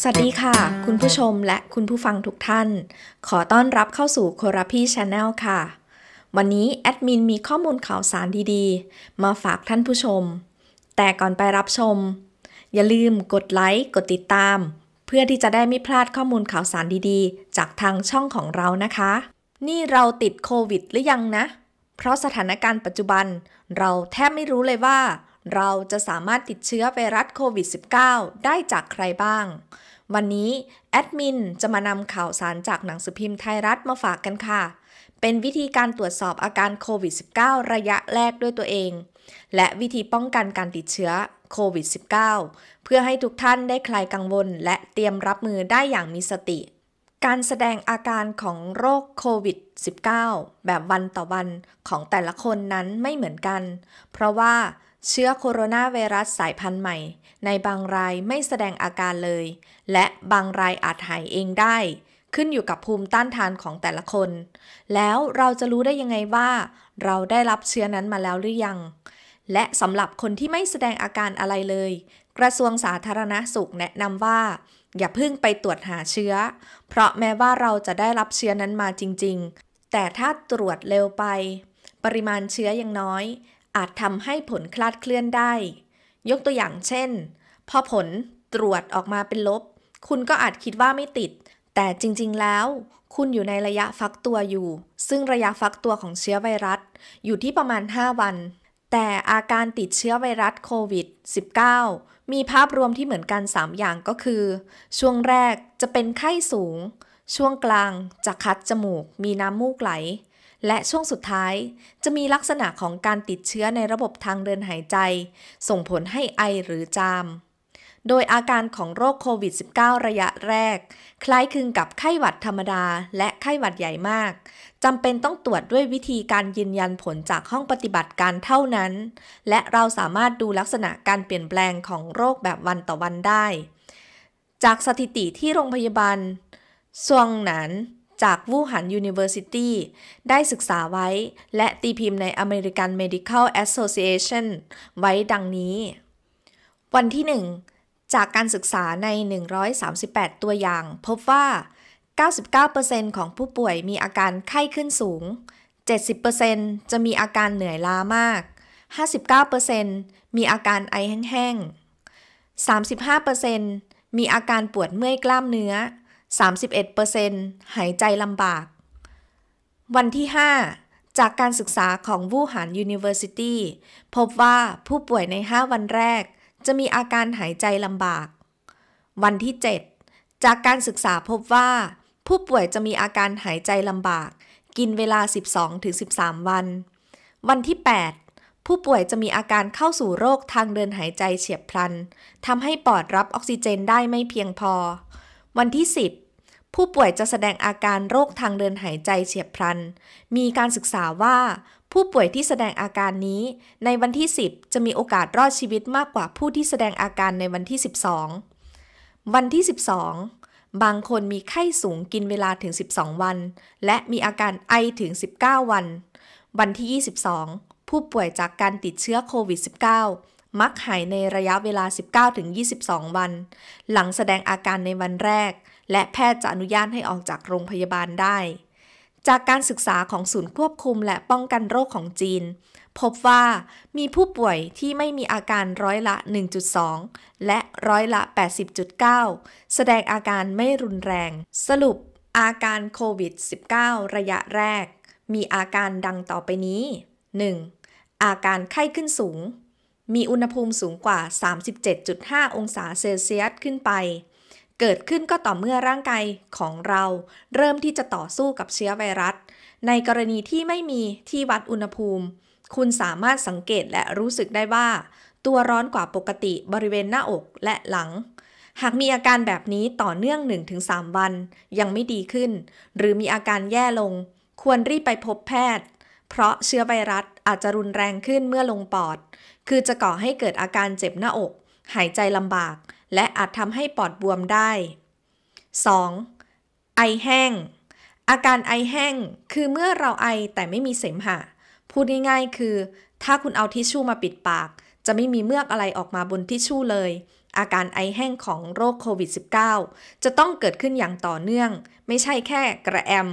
สวัสดีค่ะ คุณผู้ชมและคุณผู้ฟังทุกท่าน ขอต้อนรับเข้าสู่โคราพี่ชาแนลค่ะ วันนี้แอดมินมีข้อมูลข่าวสารดีๆ มาฝากท่านผู้ชม แต่ก่อนไปรับชม อย่าลืมกดไลค์กดติดตาม เพื่อที่จะได้ไม่พลาดข้อมูลข่าวสารดีๆ จากทางช่องของเรานะคะ นี่เราติดโควิดหรือยังนะ เพราะสถานการณ์ปัจจุบันเราแทบไม่รู้เลยว่าเราจะสามารถติดเชื้อไวรัสโควิด -19 ได้จากใครบ้าง วันนี้ แอดมินจะมานำข่าวสารจากหนังสือพิมพ์ไทยรัฐมาฝากกันค่ะ เป็นวิธีการตรวจสอบอาการโควิด -19 ระยะแรกด้วยตัวเอง และวิธีป้องกันการติดเชื้อโควิด -19 เพื่อให้ทุกท่านได้คลายกังวล และเตรียมรับมือได้อย่างมีสติ การแสดงอาการของโรคโควิด -19 แบบวันต่อวันของแต่ละคนนั้นไม่เหมือนกัน เพราะว่าเชื้อโคโรนาไวรัสสายพันธุ์ใหม่ ในบางรายไม่แสดงอาการเลย และบางรายอาจหายเองได้ ขึ้นอยู่กับภูมิต้านทานของแต่ละคน แล้วเราจะรู้ได้ยังไงว่า เราได้รับเชื้อนั้นมาแล้วหรือยัง และสำหรับคนที่ไม่แสดงอาการอะไรเลย กระทรวงสาธารณสุขแนะนำว่า อย่าเพิ่งไปตรวจหาเชื้อ เพราะแม้ว่าเราจะได้รับเชื้อนั้นมาจริง ๆ แต่ถ้าตรวจเร็วไป ปริมาณเชื้อยังน้อยอาจทำให้ผลคลาดเคลื่อนได้ ยกตัวอย่างเช่น พอผลตรวจออกมาเป็นลบ คุณก็อาจคิดว่าไม่ติด แต่จริงๆ แล้ว คุณอยู่ในระยะฟักตัวอยู่ ซึ่งระยะฟักตัวของเชื้อไวรัส อยู่ที่ประมาณ 5 วัน แต่อาการติดเชื้อไวรัสโควิด -19 มีภาพรวมที่เหมือนกัน 3 อย่างก็คือ ช่วงแรกจะเป็นไข้สูงช่วงกลางจะคัดจมูกมีน้ำมูกไหล และช่วงสุดท้าย จะมีลักษณะของการติดเชื้อในระบบทางเดินหายใจ ส่งผลให้ไอหรือจามโดยอาการของโรคโควิด -19 ระยะแรก คล้ายคลึงกับไข้หวัดธรรมดาและไข้หวัดใหญ่มาก จำเป็นต้องตรวจด้วยวิธีการยืนยันผลจากห้องปฏิบัติการเท่านั้น และเราสามารถดูลักษณะการเปลี่ยนแปลงของโรคแบบวันต่อวันได้ จากสถิติที่โรงพยาบาลซวงหนานจากวูหัน University ได้ศึกษาไว้และตีพิมพ์ใน American Medical Association ไว้ดังนี้ วันที่1จากการศึกษาใน 138 ตัวอย่าง พบว่า 99%ของผู้ป่วยมีอาการไข้ขึ้นสูง 70%จะมีอาการเหนื่อยล้ามาก 59%มีอาการไอแห้งๆ 35%มีอาการปวดเมื่อยกล้ามเนื้อ31%หายใจลำบาก วันที่ 5 จากการศึกษาของวูหาน University พบว่าผู้ป่วยใน 5 วันแรก จะมีอาการหายใจลำบาก วันที่ 7 จากการศึกษาพบว่า ผู้ป่วยจะมีอาการหายใจลำบาก กินเวลา 12-13 วัน วันที่ 8 ผู้ป่วยจะมีอาการเข้าสู่โรคทางเดินหายใจเฉียบพลันทำให้ปอดรับออกซิเจนได้ไม่เพียงพอ วันที่ผู้ป่วยจะแสดงอาการโรคทางเดินหายใจเฉียบพลัน มีการศึกษาว่าผู้ป่วยที่แสดงอาการนี้ในวันที่ 10 จะมีโอกาสรอดชีวิตมากกว่าผู้ที่แสดงอาการในวันที่ 12 วันที่ 12 บางคนมีไข้สูงกินเวลาถึง 12 วัน และมีอาการไอถึง 19 วัน วันที่ 22ผู้ป่วยจากการติดเชื้อโควิด -19 มักหายในระยะเวลา 19-22 วัน หลังแสดงอาการในวันแรกและแพทย์จะอนุญาตให้ออกจากโรงพยาบาลได้ จากการศึกษาของศูนย์ควบคุมและป้องกันโรคของจีน พบว่ามีผู้ป่วยที่ไม่มีอาการร้อยละ 1.2 และร้อยละ 80.9 แสดงอาการไม่รุนแรง สรุปอาการโควิด -19 ระยะแรก มีอาการดังต่อไปนี้ 1. อาการไข้ขึ้นสูง มีอุณหภูมิสูงกว่า 37.5 องศาเซลเซียสขึ้นไปเกิดขึ้นก็ต่อเมื่อร่างกายของเราเริ่มที่จะต่อสู้กับเชื้อไวรัส ในกรณีที่ไม่มีที่วัดอุณหภูมิ คุณสามารถสังเกตและรู้สึกได้ว่าตัวร้อนกว่าปกติบริเวณหน้าอกและหลัง หากมีอาการแบบนี้ต่อเนื่อง 1-3 วัน ยังไม่ดีขึ้น หรือมีอาการแย่ลง ควรรีบไปพบแพทย์เพราะเชื้อไวรัสอาจจะรุนแรงขึ้นเมื่อลงปอด คือจะก่อให้เกิดอาการเจ็บหน้าอก หายใจลำบากและอาจทำให้ปอดบวมได้ 2. ไอแห้ง อาการไอแห้ง คือเมื่อเราไอแต่ไม่มีเสมหะ พูดง่ายๆคือ ถ้าคุณเอาทิชชู่มาปิดปาก จะไม่มีเมือกอะไรออกมาบนทิชชู่เลย อาการไอแห้งของโรคโควิด -19 จะต้องเกิดขึ้นอย่างต่อเนื่อง ไม่ใช่แค่ กระแอม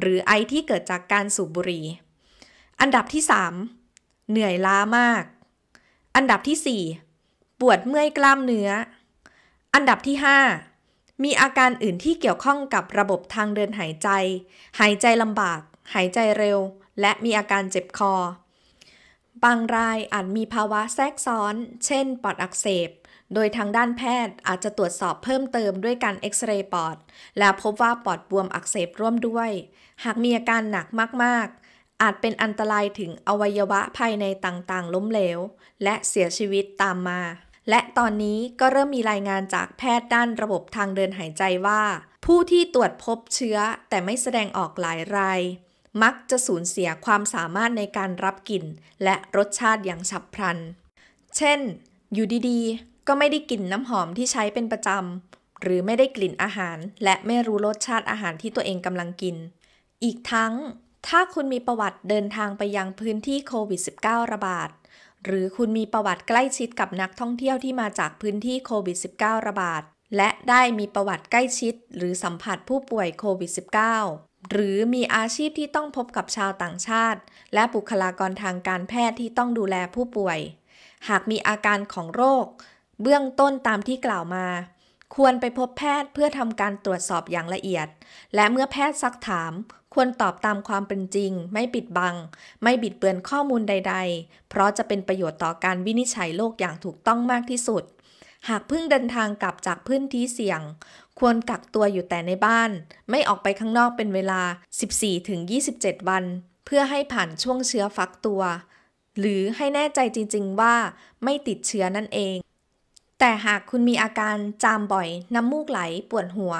หรือไอที่เกิดจากการสูบบุหรี่ อันดับที่ 3 เหนื่อยล้ามาก อันดับที่ 4 ปวดเมื่อยกล้ามเนื้ออันดับที่ 5 มีอาการอื่นที่เกี่ยวข้องกับระบบทางเดินหายใจ หายใจลำบาก หายใจเร็ว และมีอาการเจ็บคอ บางรายอาจมีภาวะแทรกซ้อน เช่น ปอดอักเสบ โดยทางด้านแพทย์อาจจะตรวจสอบเพิ่มเติมด้วยการเอ็กซเรย์ปอด และพบว่าปอดบวมอักเสบร่วมด้วย หากมีอาการหนักมาก ๆ อาจเป็นอันตรายถึงอวัยวะภายในต่าง ๆ ล้มเหลว และเสียชีวิตตามมาและตอนนี้ก็เริ่มมีรายงานจากแพทย์ด้านระบบทางเดินหายใจว่า ผู้ที่ตรวจพบเชื้อแต่ไม่แสดงออกหลายราย มักจะสูญเสียความสามารถในการรับกลิ่น และรสชาติอย่างฉับพลัน เช่น อยู่ดีๆ ก็ไม่ได้กลิ่นน้ำหอมที่ใช้เป็นประจำหรือไม่ได้กลิ่นอาหาร และไม่รู้รสชาติอาหารที่ตัวเองกำลังกิน อีกทั้ง ถ้าคุณมีประวัติเดินทางไปยังพื้นที่โควิด -19 ระบาดหรือคุณมีประวัติใกล้ชิดกับนักท่องเที่ยวที่มาจากพื้นที่โควิด -19 ระบาดและได้มีประวัติใกล้ชิดหรือสัมผัสผู้ป่วยโควิด -19 หรือมีอาชีพที่ต้องพบกับชาวต่างชาติ และบุคลากรทางการแพทย์ที่ต้องดูแลผู้ป่วย หากมีอาการของโรค เบื้องต้นตามที่กล่าวมา ควรไปพบแพทย์เพื่อทำการตรวจสอบอย่างละเอียด และเมื่อแพทย์ซักถามควรตอบตามความเป็นจริง ไม่ปิดบัง ไม่บิดเบือนข้อมูลใดๆ เพราะจะเป็นประโยชน์ต่อการวินิจฉัยโรคอย่างถูกต้องมากที่สุด หากเพิ่งเดินทางกลับจากพื้นที่เสี่ยง ควรกักตัวอยู่แต่ในบ้าน ไม่ออกไปข้างนอกเป็นเวลา 14-27 วัน เพื่อให้ผ่านช่วงเชื้อฟักตัว หรือให้แน่ใจจริงๆว่าไม่ติดเชื้อนั่นเอง แต่หากคุณมีอาการจามบ่อยน้ำมูกไหลปวดหัว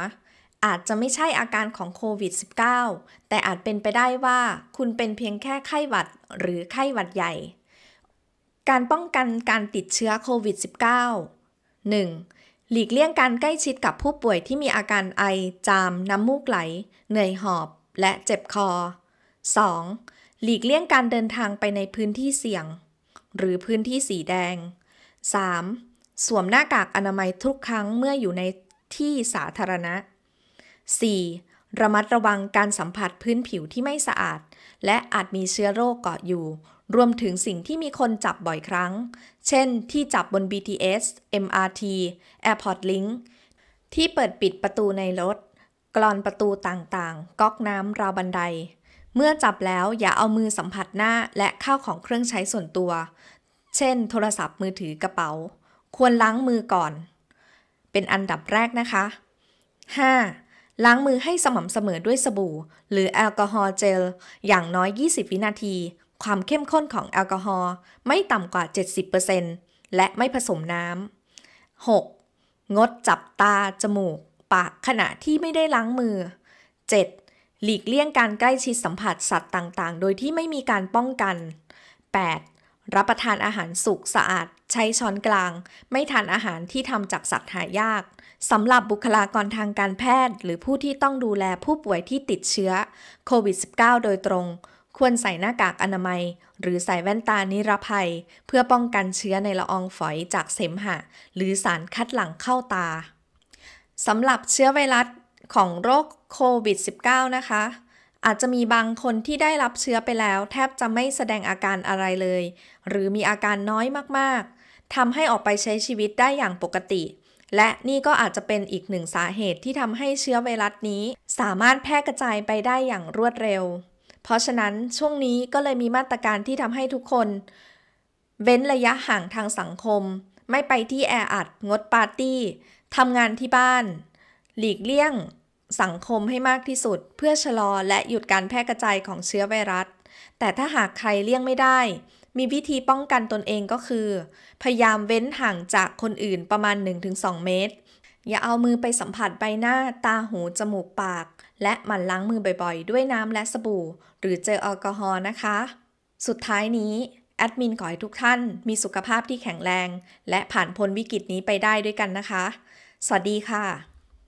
อาจจะไม่ใช่อาการของโควิด -19 แต่อาจเป็นไปได้ว่าคุณเป็นเพียงแค่ไข้หวัดหรือไข้หวัดใหญ่ การป้องกันการติดเชื้อโควิด -19 1. หลีกเลี่ยงการใกล้ชิดกับผู้ป่วยที่มีอาการไอจามน้ำมูกไหล เหนื่อยหอบและเจ็บคอ 2. หลีกเลี่ยงการเดินทางไปในพื้นที่เสี่ยง หรือพื้นที่สีแดง 3. สวมหน้ากากอนามัยทุกครั้งเมื่ออยู่ในที่สาธารณะ 4. ระมัดระวังการสัมผัสพื้นผิวที่ไม่สะอาด และอาจมีเชื้อโรคเกาะอยู่ รวมถึงสิ่งที่มีคนจับบ่อยครั้ง เช่นที่จับบน BTS MRT Airport Link ที่เปิดปิดประตูในรถกรอนประตูต่างๆก๊อกน้ำราวบันได เมื่อจับแล้วอย่าเอามือสัมผัสหน้าและข้าวของเครื่องใช้ส่วนตัว เช่นโทรศัพท์มือถือกระเป๋า ควรล้างมือก่อน เป็นอันดับแรกนะคะ 5. ล้างมือให้สม่ำเสมอด้วยสบู่ หรือแอลกอฮอล์เจลอย่างน้อย 20 วินาที ความเข้มข้นของแอลกอฮอล์ไม่ต่ำกว่า 70%และไม่ผสมน้ำ 6. งดจับตา จมูกปากขณะที่ไม่ได้ล้างมือ 7. หลีกเลี่ยงการใกล้ชิดสัมผัสสัตว์ต่างๆ โดยที่ไม่มีการป้องกัน 8. รับประทานอาหารสุกสะอาดใช้ช้อนกลางไม่ทานอาหารที่ทำจากสัตว์หายากสำหรับบุคลากรทางการแพทย์ หรือผู้ที่ต้องดูแลผู้ป่วยที่ติดเชื้อโควิด -19 โดยตรง ควรใส่หน้ากากอนามัย หรือใส่แว่นตานิรภัย เพื่อป้องกันเชื้อในละอองฝอยจากเสมหะ หรือสารคัดหลั่งเข้าตาสำหรับเชื้อไวรัสของโรคโควิด -19 นะคะ อาจจะมีบางคนที่ได้รับเชื้อไปแล้ว แทบจะไม่แสดงอาการอะไรเลย หรือมีอาการน้อยมากทำให้ออกไปใช้ชีวิตได้อย่างปกติ และนี่ก็อาจจะเป็นอีกหนึ่งสาเหตุที่ทำให้เชื้อไวรัสนี้ สามารถแพร่กระจายไปได้อย่างรวดเร็ว เพราะฉะนั้นช่วงนี้ก็เลยมีมาตรการที่ทำให้ทุกคน เว้นระยะห่างทางสังคม ไม่ไปที่แออัด งดปาร์ตี้ทำงานที่บ้าน หลีกเลี่ยง สังคมให้มากที่สุด เพื่อชะลอและหยุดการแพร่กระจายของเชื้อไวรัสแต่ถ้าหากใครเลี่ยงไม่ได้มีวิธีป้องกันตนเองก็คือ พยายามเว้นห่างจากคนอื่นประมาณ 1-2 เมตร อย่าเอามือไปสัมผัสใบหน้าตาหู จมูกปาก และหมั่นล้างมือบ่อยๆ ด้วยน้ำและสบู่ หรือเจลแอลกอฮอล์นะคะ สุดท้ายนี้ แอดมินขอให้ทุกท่านมีสุขภาพที่แข็งแรง และผ่านพ้นวิกฤตนี้ไปได้ด้วยกันนะคะ สวัสดีค่ะ